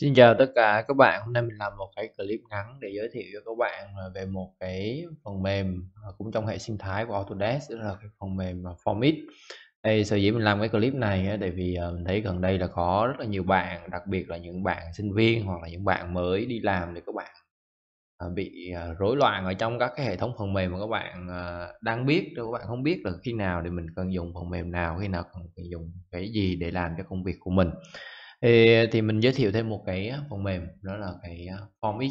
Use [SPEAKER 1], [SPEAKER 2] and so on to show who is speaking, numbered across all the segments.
[SPEAKER 1] Xin chào tất cả các bạn, hôm nay mình làm một cái clip ngắn để giới thiệu cho các bạn à, về một cái phần mềm à, cũng trong hệ sinh thái của Autodesk đó là cái phần mềm à, Formit. Đây, sở dĩ mình làm cái clip này tại vì mình thấy gần đây là có rất là nhiều bạn, đặc biệt là những bạn sinh viên hoặc là những bạn mới đi làm thì các bạn bị rối loạn ở trong các cái hệ thống phần mềm mà các bạn đang biết các bạn không biết là khi nào thì mình cần dùng phần mềm nào, khi nào cần dùng cái gì để làm cho công việc của mình thì, thì mình giới thiệu thêm một cái phần mềm đó là cái Formx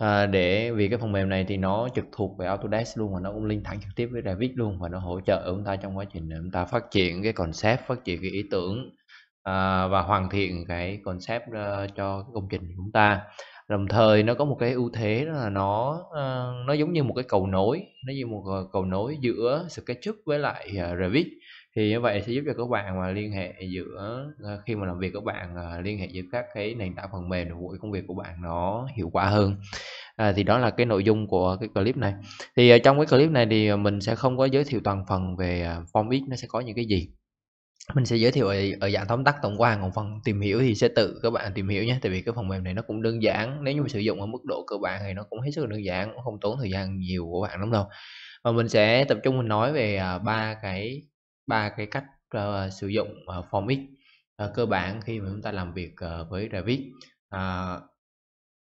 [SPEAKER 1] à, để vì cái phần mềm này thì nó trực thuộc về Autodesk luôn và nó cũng liên thẳng trực tiếp với Revit luôn và nó hỗ trợ chúng ta trong quá trình chúng ta phát triển cái concept phát triển cái ý tưởng à, và hoàn thiện cái concept uh, cho cái công trình của chúng ta đồng thời nó có một cái ưu thế đó là nó uh, nó giống như một cái cầu nối nó như một ờ, cầu nối giữa sketchup với lại uh, revit thì như vậy sẽ giúp cho các bạn mà liên hệ giữa ờ, khi mà làm việc các bạn ờ, liên hệ giữa các cái nền tảng phần mềm của công việc của bạn nó hiệu quả hơn à, thì đó là cái nội dung của cái clip này thì ờ, trong cái clip này thì mình sẽ không có giới thiệu toàn phần về form x nó sẽ có những cái gì mình sẽ giới thiệu ở, ở dạng tóm tắt tổng quan còn phần tìm hiểu thì sẽ tự các bạn tìm hiểu nhé tại vì cái phần mềm này nó cũng đơn giản nếu như mình sử dụng ở mức độ cơ bản thì nó cũng hết sức đơn giản cũng không tốn thời gian nhiều của bạn lắm đâu và mình sẽ tập trung mình nói về ba cái ba cái cách uh, sử dụng uh, form x uh, cơ bản khi mà chúng ta làm việc uh, với Revit uh,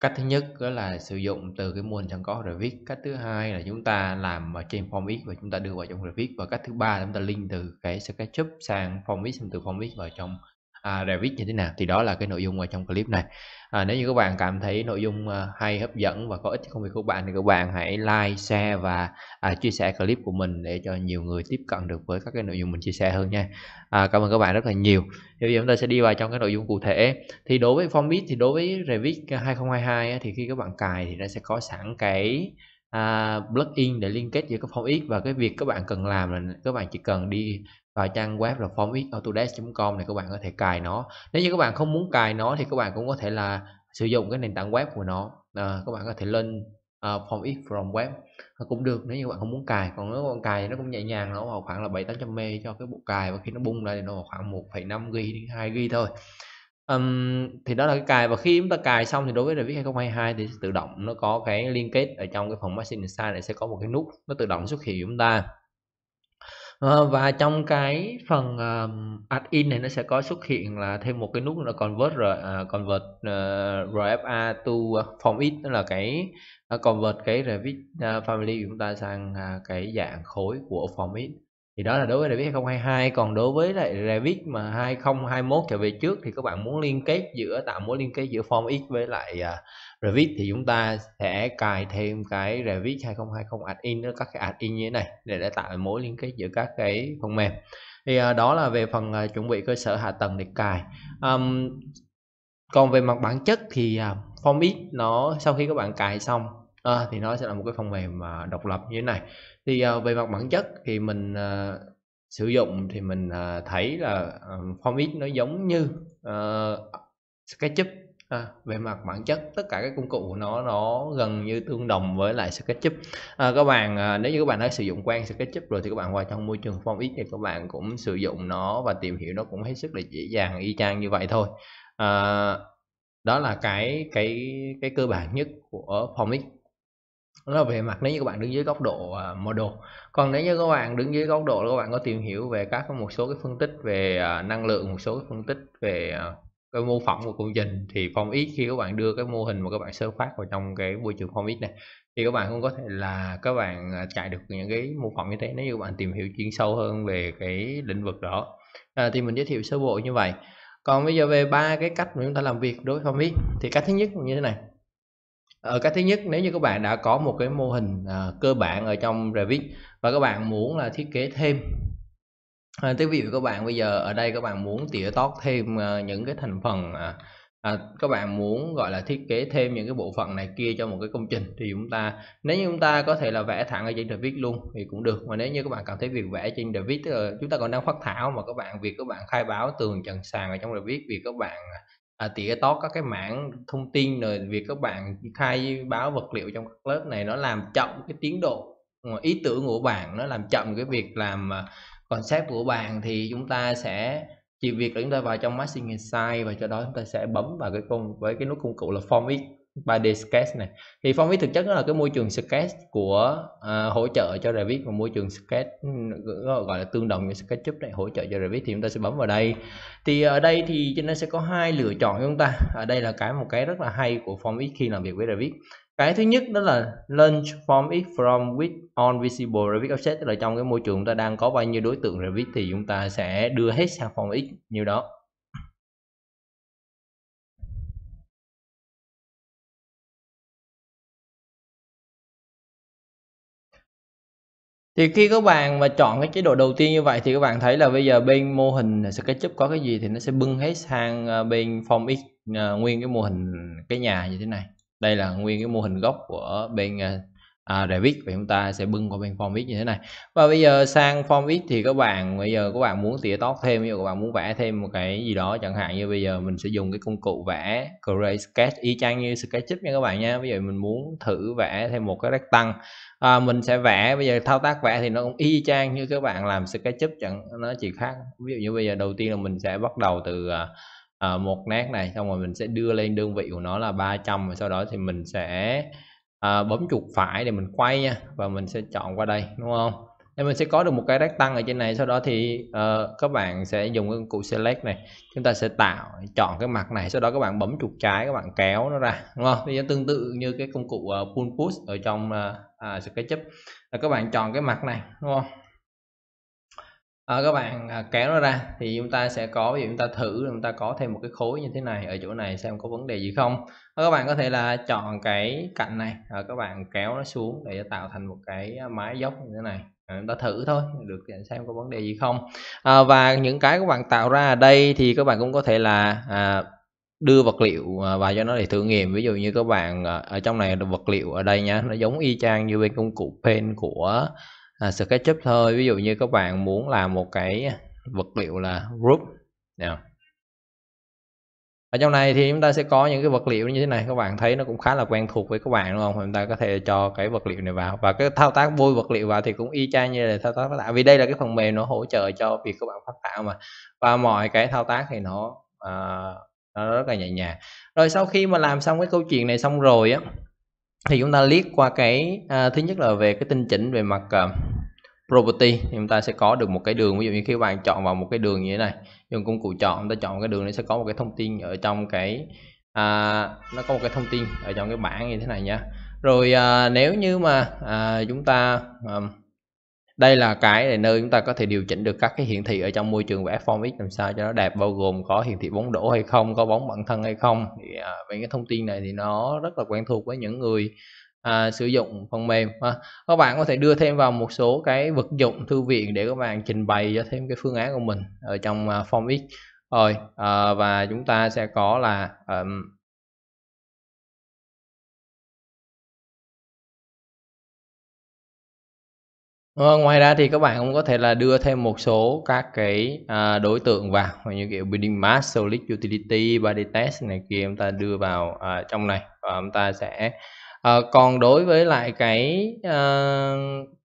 [SPEAKER 1] cách thứ nhất đó là sử dụng từ cái môn chẳng có Revit cách thứ hai là chúng ta làm ở trên form x và chúng ta đưa vào trong Revit và cách thứ ba là chúng ta link từ cái SketchUp sang form x từ form x vào trong à, Revit như thế nào thì đó là cái nội dung ở trong clip này à, nếu như các bạn cảm thấy nội dung à, hay hấp dẫn và có ích cho công việc của bạn thì các bạn hãy like share và à, chia sẻ clip của mình để cho nhiều người tiếp cận được với các cái nội dung mình chia sẻ hơn nha à, cảm ơn các bạn rất là nhiều bây giờ chúng ta sẽ đi vào trong cái nội dung cụ thể thì đối với Formbit thì đối với Revit 2022 á, thì khi các bạn cài thì nó sẽ có sẵn cái à, plugin để liên kết giữa các form X và cái việc các bạn cần làm là các bạn chỉ cần đi và trang web là formxautodesk.com này các bạn có thể cài nó nếu như các bạn không muốn cài nó thì các bạn cũng có thể là sử dụng cái nền tảng web của nó à, các bạn có thể lên uh, ờ, formx from web cũng được nếu như bạn không muốn cài còn nếu bạn cài thì nó cũng nhẹ nhàng nó vào khoảng là bảy tám trăm mb cho cái bộ cài và khi nó bung ra thì nó vào khoảng 1,5 g đến 2 g thôi um, thì đó là cái cài và khi chúng ta cài xong thì đối với Revit 2022 thì tự động nó có cái liên kết ở trong cái phần Machine Insight này sẽ có một cái nút nó tự động xuất hiện chúng ta Ờ, và trong cái phần, ờm, add-in này nó sẽ có xuất hiện là thêm một cái nút là convert R à, convert, ờ, RFA to form tức là cái, ờ, convert cái Revit, ờ, family của chúng ta sang, à, cái dạng khối của form formx. Thì đó là đối với Revit 2022, còn đối với lại Revit mà 2021 trở về trước thì các bạn muốn liên kết giữa, tạo mối liên kết giữa form X với lại, à, Revit thì chúng ta sẽ cài thêm cái Revit 2020 add-in các cái add-in như thế này để để tạo mối liên kết giữa các cái phần mềm thì à, đó là về phần à, chuẩn bị cơ sở hạ tầng để cài um, còn về mặt bản chất thì à, Formix nó sau khi các bạn cài xong à, thì nó sẽ là một cái phần mềm à, độc lập như thế này thì à, về mặt bản chất thì mình à, sử dụng thì mình à, thấy là à, Formix nó giống như à, SketchUp À, về mặt bản chất tất cả các công cụ nó nó gần như tương đồng với lại SketchUp à, các bạn à, nếu như các bạn đã sử dụng quen SketchUp rồi thì các bạn vào trong môi trường form thì các bạn cũng sử dụng nó và tìm hiểu nó cũng hết sức là dễ dàng y chang như vậy thôi à, đó là cái cái cái cơ bản nhất của form đó là về mặt nếu như các bạn đứng dưới góc độ uh, model còn nếu như các bạn đứng dưới góc độ các bạn có tìm hiểu về các một số cái phân tích về à, năng lượng một số cái phân tích về à, cái mô phỏng của công trình thì form ít khi các bạn đưa cái mô hình mà các bạn sơ phát vào trong cái môi trường form ít này thì các bạn cũng có thể là các bạn à, chạy được những cái mô phỏng như thế nếu như bạn tìm hiểu chuyên sâu hơn về cái lĩnh vực đó à, thì mình giới thiệu sơ bộ như vậy còn bây giờ về ba cái cách mà chúng ta làm việc đối với form ít thì cách thứ nhất như thế này ở ờ, cách thứ nhất nếu như các bạn đã có một cái mô hình à, cơ bản ở trong Revit và các bạn muốn là thiết kế thêm à, thế ví dụ các bạn bây giờ ở đây các bạn muốn tỉa tót thêm à, những cái thành phần à, à, các bạn muốn gọi là thiết kế thêm những cái bộ phận này kia cho một cái công trình thì chúng ta nếu như chúng ta có thể là vẽ thẳng ở trên Revit luôn thì cũng được mà nếu như các bạn cảm thấy việc vẽ trên Revit ờ, chúng ta còn đang phát thảo mà các bạn việc các bạn khai báo tường trần sàn ở trong Revit vì các bạn à, tỉa tót các cái mảng thông tin rồi việc các bạn khai báo vật liệu trong các lớp này nó làm chậm cái tiến độ ờ, ý tưởng của bạn nó làm chậm cái việc làm à, còn set của bạn thì chúng ta sẽ chỉ việc là chúng ta vào trong machine size và cho đó chúng ta sẽ bấm vào cái công với cái nút công cụ là form x 3D Sketch này thì Phong viết thực chất là cái môi trường Sketch của uh, hỗ trợ cho Revit và môi trường Sketch ừ, gọi là tương đồng như SketchUp này hỗ trợ cho Revit thì chúng ta sẽ bấm vào đây thì ở đây thì cho nên sẽ có hai lựa chọn của chúng ta ở đây là cái một cái rất là hay của Form X khi làm việc với Revit cái thứ nhất đó là launch form it from with on visible Revit offset tức là trong cái môi trường chúng ta đang có bao nhiêu đối tượng Revit thì chúng ta sẽ đưa hết sang form X như đó thì khi các bạn mà chọn cái chế độ đầu tiên như vậy thì các bạn thấy là bây giờ bên mô hình SketchUp có cái gì thì nó sẽ bưng hết sang ờ, bên Form X ờ, nguyên cái mô hình cái nhà như thế này đây là nguyên cái mô hình gốc của bên ờ, à, Revit và chúng ta sẽ bưng qua bên form viết như thế này và bây giờ sang form viết thì các bạn bây giờ các bạn muốn tỉa tót thêm ví dụ các bạn muốn vẽ thêm một cái gì đó chẳng hạn như bây giờ mình sẽ dùng cái công cụ vẽ create sketch y chang như sketchup nha các bạn nha bây giờ mình muốn thử vẽ thêm một cái rectangle à, mình sẽ vẽ bây giờ thao tác vẽ thì nó cũng y chang như các bạn làm sketchup chẳng nó chỉ khác ví dụ như bây giờ đầu tiên là mình sẽ bắt đầu từ à, à một nét này xong rồi mình sẽ đưa lên đơn vị của nó là 300 và sau đó thì mình sẽ à, bấm chuột phải để mình quay nha và mình sẽ chọn qua đây đúng không thì mình sẽ có được một cái tăng ở trên này sau đó thì uh, các bạn sẽ dùng cái cụ select này chúng ta sẽ tạo chọn cái mặt này sau đó các bạn bấm chuột trái các bạn kéo nó ra đúng không bây tương tự như cái công cụ uh, pull push ở trong uh, uh, SketchUp là các bạn chọn cái mặt này đúng không à, các bạn à, kéo nó ra thì chúng ta sẽ có ví dụ chúng ta thử chúng ta có thêm một cái khối như thế này ở chỗ này xem có vấn đề gì không à, các bạn có thể là chọn cái cạnh này à, các bạn kéo nó xuống để tạo thành một cái à, mái dốc như thế này À, chúng ta thử thôi được xem có vấn đề gì không à, và những cái các bạn tạo ra ở đây thì các bạn cũng có thể là à, đưa vật liệu à, vào cho nó để thử nghiệm ví dụ như các bạn à, ở trong này vật liệu ở đây nha nó giống y chang như bên công cụ pen của à, SketchUp thôi ví dụ như các bạn muốn làm một cái vật liệu là group nào ở trong này thì chúng ta sẽ có những cái vật liệu như thế này các bạn thấy nó cũng khá là quen thuộc với các bạn đúng không chúng ta có thể cho cái vật liệu này vào và cái thao tác vui vật liệu vào thì cũng y chang như là thao tác phát tạo vì đây là cái phần mềm nó hỗ trợ cho việc các bạn phát tạo mà và mọi cái thao tác thì nó à, nó rất là nhẹ nhàng rồi sau khi mà làm xong cái câu chuyện này xong rồi á thì chúng ta liếc qua cái à, thứ nhất là về cái tinh chỉnh về mặt à, property thì chúng ta sẽ có được một cái đường ví dụ như khi bạn chọn vào một cái đường như thế này dùng công cụ chọn chúng ta chọn cái đường này sẽ có một cái thông tin ở trong cái à, nó có một cái thông tin ở trong cái bảng như thế này nha rồi à, nếu như mà à, chúng ta à, đây là cái nơi chúng ta có thể điều chỉnh được các cái hiển thị ở trong môi trường vẽ form x làm sao cho nó đẹp bao gồm có hiển thị bóng đổ hay không có bóng bản thân hay không thì à, về cái thông tin này thì nó rất là quen thuộc với những người à, sử dụng phần mềm à, các bạn có thể đưa thêm vào một số cái vật dụng thư viện để các bạn trình bày cho thêm cái phương án của mình ở trong à, form x rồi à, và chúng ta sẽ có là um, Ờ, ngoài ra thì các bạn cũng có thể là đưa thêm một số các cái à, đối tượng vào như kiểu building mass, solid utility, body test này kia chúng ta đưa vào à, trong này và chúng ta sẽ à, còn đối với lại cái à,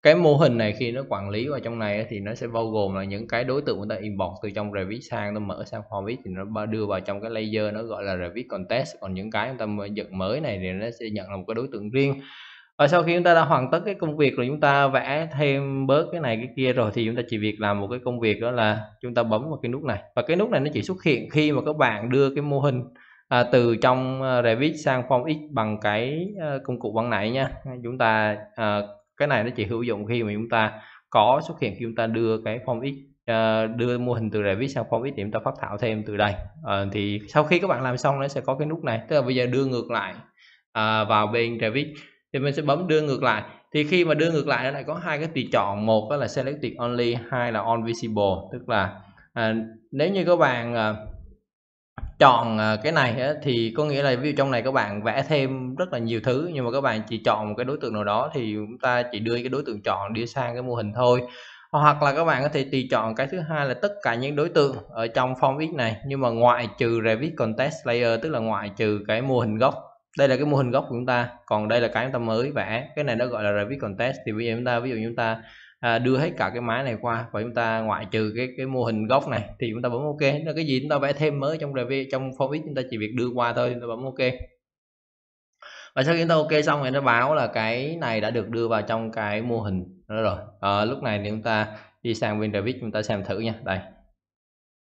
[SPEAKER 1] cái mô hình này khi nó quản lý vào trong này thì nó sẽ bao gồm là những cái đối tượng chúng ta import từ trong Revit sang nó mở sang Forvit thì nó đưa vào trong cái layer nó gọi là Revit Contest còn những cái chúng ta dựng mới này thì nó sẽ nhận là một cái đối tượng riêng và sau khi chúng ta đã hoàn tất cái công việc rồi chúng ta vẽ thêm bớt cái này cái kia rồi thì chúng ta chỉ việc làm một cái công việc đó là chúng ta bấm vào cái nút này và cái nút này nó chỉ xuất hiện khi mà các bạn đưa cái mô hình à, từ trong à, Revit sang Form X bằng cái à, công cụ bằng này nha chúng ta à, cái này nó chỉ hữu dụng khi mà chúng ta có xuất hiện khi chúng ta đưa cái Form X À, đưa mô hình từ Revit sang Form X thì chúng ta phát thảo thêm từ đây à, thì sau khi các bạn làm xong nó sẽ có cái nút này tức là bây giờ đưa ngược lại à, vào bên Revit thì mình sẽ bấm đưa ngược lại thì khi mà đưa ngược lại nó lại có hai cái tùy chọn một đó là selected only hai là on visible tức là à, nếu như các bạn à, chọn à, cái này á, thì có nghĩa là ví dụ trong này các bạn vẽ thêm rất là nhiều thứ nhưng mà các bạn chỉ chọn một cái đối tượng nào đó thì chúng ta chỉ đưa cái đối tượng chọn đi sang cái mô hình thôi hoặc là các bạn có thể tùy chọn cái thứ hai là tất cả những đối tượng ở trong form viết này nhưng mà ngoại trừ Revit Context Layer tức là ngoại trừ cái mô hình gốc đây là cái mô hình gốc của chúng ta còn đây là cái chúng ta mới vẽ cái này nó gọi là revit contest thì bây giờ chúng ta ví dụ chúng ta à, đưa hết cả cái máy này qua và chúng ta ngoại trừ cái cái mô hình gốc này thì chúng ta bấm ok nó cái gì chúng ta vẽ thêm mới trong revit trong form chúng ta chỉ việc đưa qua thôi chúng ta bấm ok và sau khi chúng ta ok xong thì nó báo là cái này đã được đưa vào trong cái mô hình đó rồi à, lúc này thì chúng ta đi sang bên revit chúng ta xem thử nha đây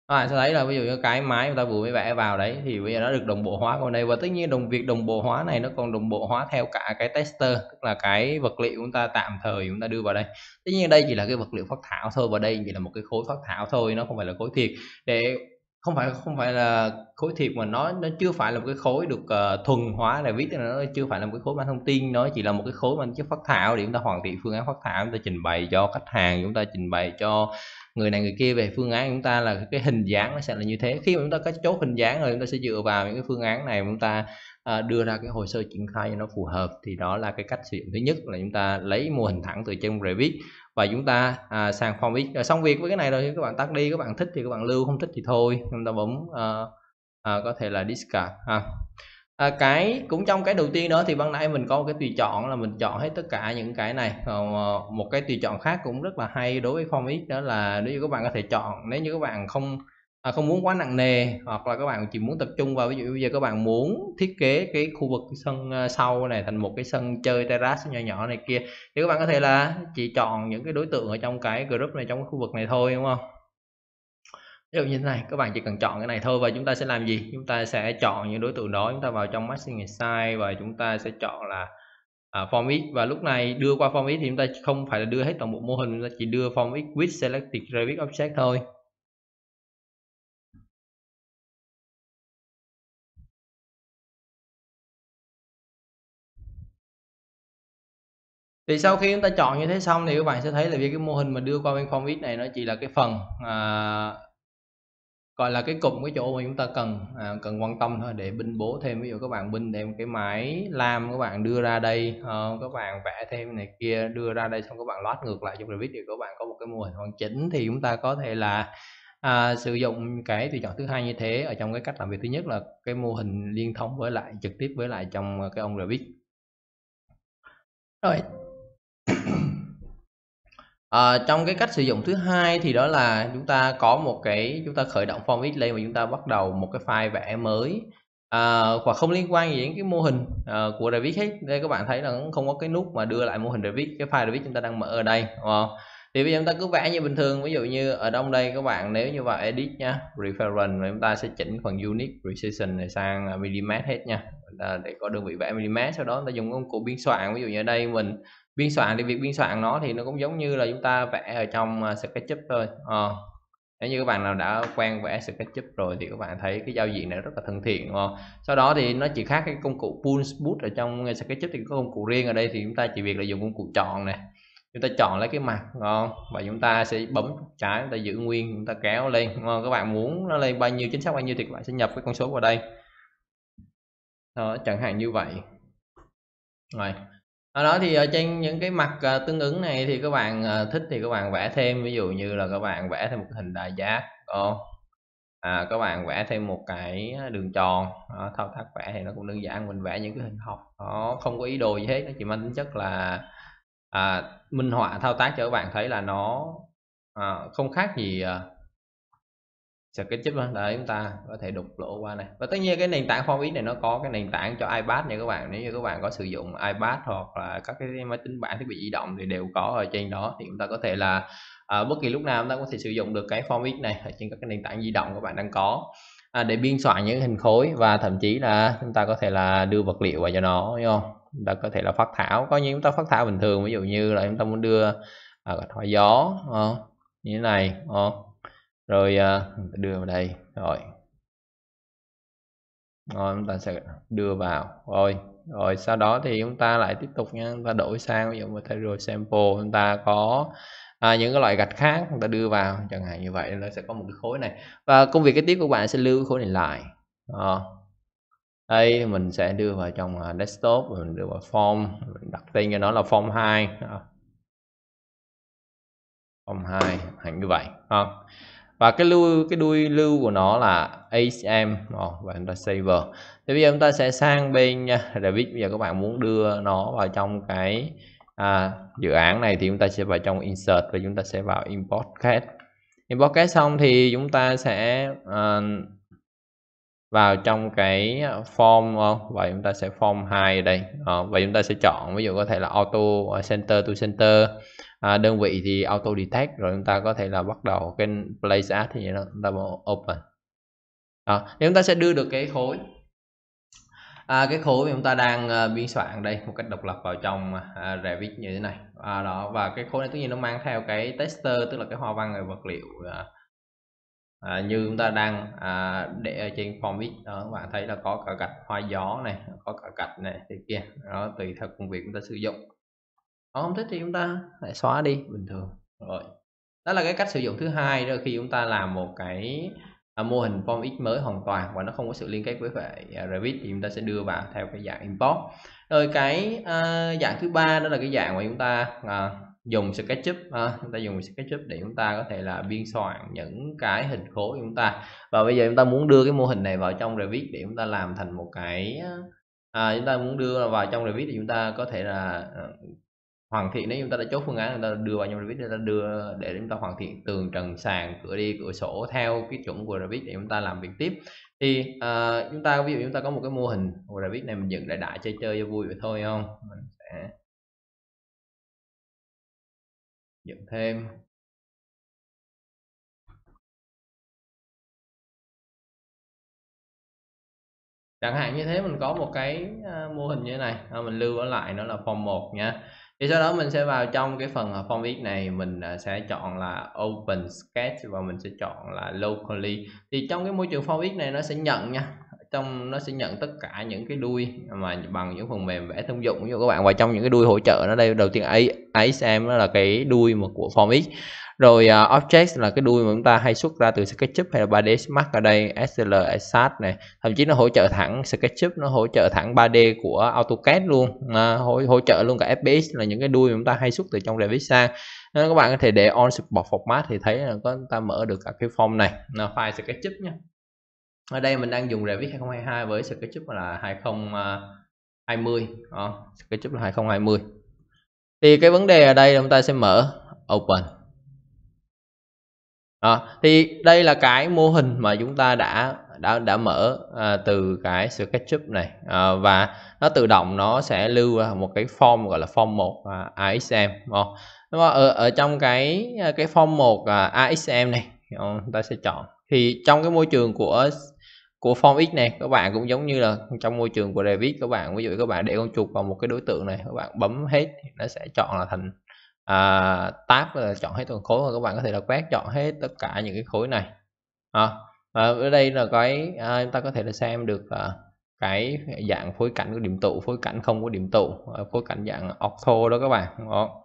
[SPEAKER 1] À, sẽ thấy là ví dụ như cái máy chúng ta vừa mới vẽ vào đấy thì bây giờ nó được đồng bộ hóa vào đây và tất nhiên đồng việc đồng bộ hóa này nó còn đồng bộ hóa theo cả cái tester tức là cái vật liệu chúng ta tạm thời chúng ta đưa vào đây tất nhiên đây chỉ là cái vật liệu phát thảo thôi và đây chỉ là một cái khối phát thảo thôi nó không phải là khối thiệt để không phải không phải là khối thiệt mà nó nó chưa phải là một cái khối được uh, thuần hóa là viết là nó chưa phải là một cái khối mang thông tin nó chỉ là một cái khối mang chất phát thảo để chúng ta hoàn thiện phương án phát thảo chúng ta trình bày cho khách hàng chúng ta trình bày cho người này người kia về phương án chúng ta là cái hình dáng nó sẽ là như thế khi mà chúng ta có chốt hình dáng rồi chúng ta sẽ dựa vào những cái phương án này chúng ta à, đưa ra cái hồ sơ triển khai cho nó phù hợp thì đó là cái cách sử dụng thứ nhất là chúng ta lấy mô hình thẳng từ trên Revit và chúng ta à, sang phong X xong việc với cái này rồi thì các bạn tắt đi các bạn thích thì các bạn lưu không thích thì thôi chúng ta bấm à, à, có thể là discard ha. À à, cái cũng trong cái đầu tiên đó thì ban nãy mình có một cái tùy chọn là mình chọn hết tất cả những cái này còn ờ, một cái tùy chọn khác cũng rất là hay đối với form x đó là nếu như các bạn có thể chọn nếu như các bạn không à, không muốn quá nặng nề hoặc là các bạn chỉ muốn tập trung vào ví dụ bây giờ các bạn muốn thiết kế cái khu vực sân à, sau này thành một cái sân chơi terrace nhỏ nhỏ này kia thì các bạn có thể là chỉ chọn những cái đối tượng ở trong cái group này trong cái khu vực này thôi đúng không ví dụ như thế này các bạn chỉ cần chọn cái này thôi và chúng ta sẽ làm gì chúng ta sẽ chọn những đối tượng đó chúng ta vào trong matching size và chúng ta sẽ chọn là à, form x và lúc này đưa qua form x thì chúng ta không phải là đưa hết toàn bộ mô hình chúng ta chỉ đưa form x with selected revit object thôi thì sau khi chúng ta chọn như thế xong thì các bạn sẽ thấy là vì cái mô hình mà đưa qua bên form x này nó chỉ là cái phần à, gọi là cái cụm cái chỗ mà chúng ta cần à, cần quan tâm thôi để binh bố thêm ví dụ các bạn binh thêm cái máy lam các bạn đưa ra đây uh, các bạn vẽ thêm này kia đưa ra đây xong các bạn loát ngược lại trong Revit thì các bạn có một cái mô hình hoàn chỉnh thì chúng ta có thể là à, sử dụng cái tùy chọn thứ hai như thế ở trong cái cách làm việc thứ nhất là cái mô hình liên thông với lại trực tiếp với lại trong à, cái ông Revit rồi À, trong cái cách sử dụng thứ hai thì đó là chúng ta có một cái chúng ta khởi động form x lên và chúng ta bắt đầu một cái file vẽ mới à, và không liên quan gì đến cái mô hình à, của Revit hết đây các bạn thấy là không có cái nút mà đưa lại mô hình Revit cái file Revit chúng ta đang mở ở đây đúng không? thì bây giờ chúng ta cứ vẽ như bình thường ví dụ như ở trong đây các bạn nếu như vào edit nha reference là chúng ta sẽ chỉnh phần unit precision này sang mm hết nha để có đơn vị vẽ mm sau đó chúng ta dùng công cụ biên soạn ví dụ như ở đây mình biên soạn thì việc biên soạn nó thì nó cũng giống như là chúng ta vẽ ở trong à, SketchUp thôi à, nếu như các bạn nào đã quen vẽ SketchUp rồi thì các bạn thấy cái giao diện này rất là thân thiện đúng không sau đó thì nó chỉ khác cái công cụ pull boost ở trong SketchUp thì có công cụ riêng ở đây thì chúng ta chỉ việc là dùng công cụ chọn này chúng ta chọn lấy cái mặt đúng và chúng ta sẽ bấm trái chúng ta giữ nguyên chúng ta kéo lên đúng các bạn muốn nó lên bao nhiêu chính xác bao nhiêu thì các bạn sẽ nhập cái con số vào đây đó, chẳng hạn như vậy rồi ở đó thì ở ờ, trên những cái mặt ờ, tương ứng này thì các bạn ờ, thích thì các bạn vẽ thêm ví dụ như là các bạn vẽ thêm một hình đại giác À, các bạn vẽ thêm một cái đường tròn đó, thao tác vẽ thì nó cũng đơn giản mình vẽ những cái hình học nó không có ý đồ gì hết nó chỉ mang tính chất là à, minh họa thao tác cho các bạn thấy là nó à, không khác gì à, sketchup để chúng ta có thể đục lỗ qua này và tất nhiên cái nền tảng phong ý này nó có cái nền tảng cho ipad nha các bạn nếu như các bạn có sử dụng ipad hoặc là các cái máy tính bảng thiết bị di động thì đều có ở trên đó thì chúng ta có thể là à, bất kỳ lúc nào chúng ta có thể sử dụng được cái form X này ở trên các cái nền tảng di động các bạn đang có à, để biên soạn những hình khối và thậm chí là chúng ta có thể là đưa vật liệu vào cho nó đúng không chúng có thể là phát thảo có những chúng ta phát thảo bình thường ví dụ như là chúng ta muốn đưa à, gạch gió à, như thế này à, rồi à, đưa vào đây rồi rồi ờ, chúng ta sẽ đưa vào rồi rồi sau đó thì chúng ta lại tiếp tục nha chúng ta đổi sang ví dụ rồi sample chúng ta có à, những cái loại gạch khác chúng ta đưa vào chẳng hạn như vậy nó sẽ có một cái khối này và công việc kế tiếp của bạn sẽ lưu khối này lại à, đây mình sẽ đưa vào trong à, desktop mình đưa vào form mình đặt tên cho nó là form 2 form 2 hẳn như vậy và cái lưu cái đuôi lưu của nó là ACM và chúng ta saver thì bây giờ chúng ta sẽ sang bên để à, biết bây giờ các bạn muốn đưa nó vào trong cái à, dự án này thì chúng ta sẽ vào trong insert và chúng ta sẽ vào import card import card xong thì chúng ta sẽ uh, vào trong cái ờ, form không? Ờ, vậy chúng ta sẽ form hai ở đây à, vậy chúng ta sẽ chọn ví dụ có thể là auto center to center à, đơn vị thì auto detect rồi chúng ta có thể là bắt đầu cái place add thì vậy đó chúng ta open à, thì chúng ta sẽ đưa được cái khối à, cái khối mà chúng ta đang uh, biên soạn đây một cách độc lập vào trong uh, Revit như thế này à, đó và cái khối này tất nhiên nó mang theo cái tester tức là cái hoa văn về vật liệu uh, à, như chúng ta đang à, để ở trên form x đó, các bạn thấy là có cả gạch hoa gió này có cả gạch này thì kia đó tùy theo công việc chúng ta sử dụng đó, không thích thì chúng ta lại xóa đi bình thường rồi đó là cái cách sử dụng thứ hai đó khi chúng ta làm một cái à, mô hình form x mới hoàn toàn và nó không có sự liên kết với hệ à, Revit thì chúng ta sẽ đưa vào theo cái dạng import rồi cái à, dạng thứ ba đó là cái dạng mà chúng ta à, dùng SketchUp ha, chúng ta dùng SketchUp để chúng ta có thể là biên soạn những cái hình khối của chúng ta và bây giờ chúng ta muốn đưa cái mô hình này vào trong Revit để chúng ta làm thành một cái à, chúng ta muốn đưa vào trong Revit thì chúng ta có thể là hoàn thiện nếu chúng ta đã chốt phương án chúng ta đưa vào trong Revit để ta đưa để chúng ta hoàn thiện tường trần sàn cửa đi cửa sổ theo cái chuẩn của Revit để chúng ta làm việc tiếp thì à, chúng ta ví dụ chúng ta có một cái mô hình của Revit này mình dựng đại đại chơi chơi cho vui vậy thôi không mình nhận thêm chẳng hạn như thế mình có một cái à, mô hình như thế này à, mình lưu ở lại nó là form 1 nha thì sau đó mình sẽ vào trong cái phần à, form x này mình sẽ chọn là open sketch và mình sẽ chọn là locally thì trong cái môi trường form x này nó sẽ nhận nha trong nó sẽ nhận tất cả những cái đuôi mà bằng những phần mềm vẽ thông dụng như các bạn vào trong những cái đuôi hỗ trợ nó đây đầu tiên ấy ấy xem nó là cái đuôi mà của form x rồi uh, object là cái đuôi mà chúng ta hay xuất ra từ SketchUp hay là 3D Smart ở đây SL Esat này thậm chí nó hỗ trợ thẳng SketchUp nó hỗ trợ thẳng 3D của AutoCAD luôn uh, hỗ, hỗ trợ luôn cả FBX là những cái đuôi mà chúng ta hay xuất từ trong Revit sang nên các bạn có thể để on support format thì thấy là có chúng ta mở được cả cái form này là file SketchUp nhé ở đây mình đang dùng Revit 2022 với Sketchup là 2020 à, ờ, Sketchup là 2020 thì cái vấn đề ở đây chúng ta sẽ mở open à, thì đây là cái mô hình mà chúng ta đã đã đã mở à, từ cái SketchUp này à, và nó tự động nó sẽ lưu một cái form gọi là form 1 à, AXM ờ. Đúng không? Ở, ở trong cái cái form 1 à, AXM này chúng ta sẽ chọn thì trong cái môi trường của của form x này các bạn cũng giống như là trong môi trường của revit các bạn ví dụ các bạn để con chuột vào một cái đối tượng này các bạn bấm hết nó sẽ chọn là thành à, tab là chọn hết toàn khối và các bạn có thể là quét chọn hết tất cả những cái khối này à, ở đây là cái à, chúng ta có thể là xem được à, cái dạng phối cảnh của điểm tụ phối cảnh không có điểm tụ à, phối cảnh dạng ortho đó các bạn đó.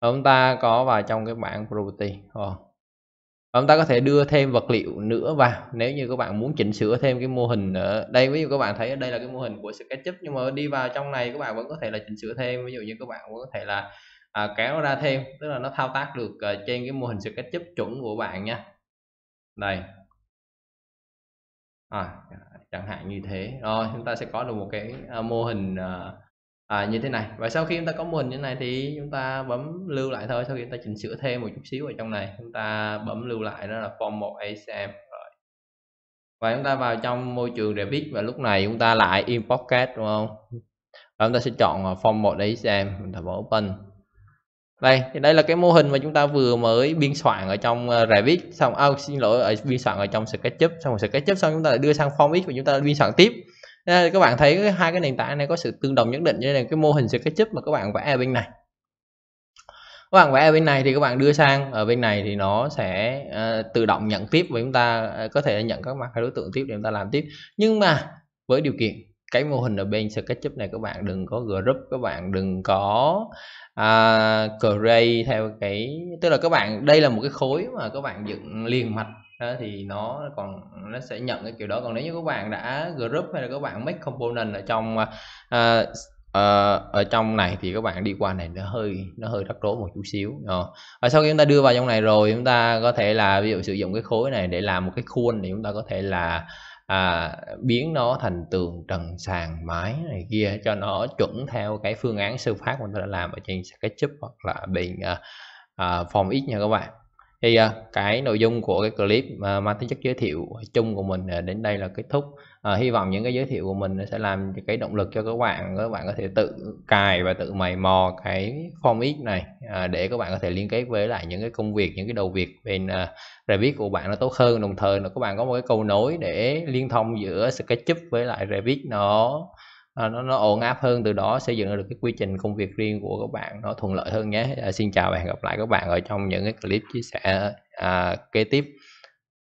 [SPEAKER 1] chúng ta có vào trong cái bảng property oh ông ta có thể đưa thêm vật liệu nữa vào nếu như các bạn muốn chỉnh sửa thêm cái mô hình ở đây ví dụ các bạn thấy đây là cái mô hình của SketchUp nhưng mà đi vào trong này các bạn vẫn có thể là chỉnh sửa thêm ví dụ như các bạn vẫn có thể là à, kéo ra thêm tức là nó thao tác được uh, trên cái mô hình SketchUp chuẩn của bạn nha đây à, chẳng hạn như thế rồi chúng ta sẽ có được một cái uh, mô hình uh, à, như thế này và sau khi chúng ta có mô hình như thế này thì chúng ta bấm lưu lại thôi sau khi chúng ta chỉnh sửa thêm một chút xíu ở trong này chúng ta bấm lưu lại đó là form 1 ACM rồi và chúng ta vào trong môi trường Revit và lúc này chúng ta lại import cat đúng không và chúng ta sẽ chọn form 1 ACM mình bấm open đây thì đây là cái mô hình mà chúng ta vừa mới biên soạn ở trong Revit xong à, xin lỗi ở biên soạn ở trong SketchUp xong SketchUp xong chúng ta lại đưa sang Form X và chúng ta biên soạn tiếp nên các bạn thấy hai cái nền tảng này có sự tương đồng nhất định như nên cái mô hình chấp mà các bạn vẽ ở bên này các bạn vẽ ở bên này thì các bạn đưa sang ở bên này thì nó sẽ uh, tự động nhận tiếp và chúng ta ờ, có thể nhận các mặt đối tượng tiếp để chúng ta làm tiếp nhưng mà với điều kiện cái mô hình ở bên SketchUp này các bạn đừng có group các bạn đừng có uh, à, create theo cái tức là các bạn đây là một cái khối mà các bạn dựng liền mạch thì nó còn nó sẽ nhận cái kiểu đó còn nếu như các bạn đã group hay là các bạn make component ở trong uh, uh, ở trong này thì các bạn đi qua này nó hơi nó hơi rắc rối một chút xíu uh. và sau khi chúng ta đưa vào trong này rồi chúng ta có thể là ví dụ sử dụng cái khối này để làm một cái khuôn thì chúng ta có thể là à, biến nó thành tường trần sàn mái này kia cho nó chuẩn theo cái phương án sơ phát mà ta đã làm ở trên SketchUp hoặc là bình à, à, form X nha các bạn thì à, cái nội dung của cái clip mang tính chất giới thiệu chung của mình à, đến đây là kết thúc à, hy vọng những cái giới thiệu của mình sẽ làm cái động lực cho các bạn các bạn có thể tự cài và tự mày mò cái form x này à, để các bạn có thể liên kết với lại những cái công việc những cái đầu việc bên à, Revit của bạn nó tốt hơn đồng thời là các bạn có một cái cầu nối để liên thông giữa SketchUp với lại Revit nó Ờ, nó nó ổn áp hơn từ đó xây dựng được cái quy trình công việc riêng của các bạn nó thuận lợi hơn nhé à, xin chào và hẹn gặp lại các bạn ở trong những cái clip chia sẻ à, kế tiếp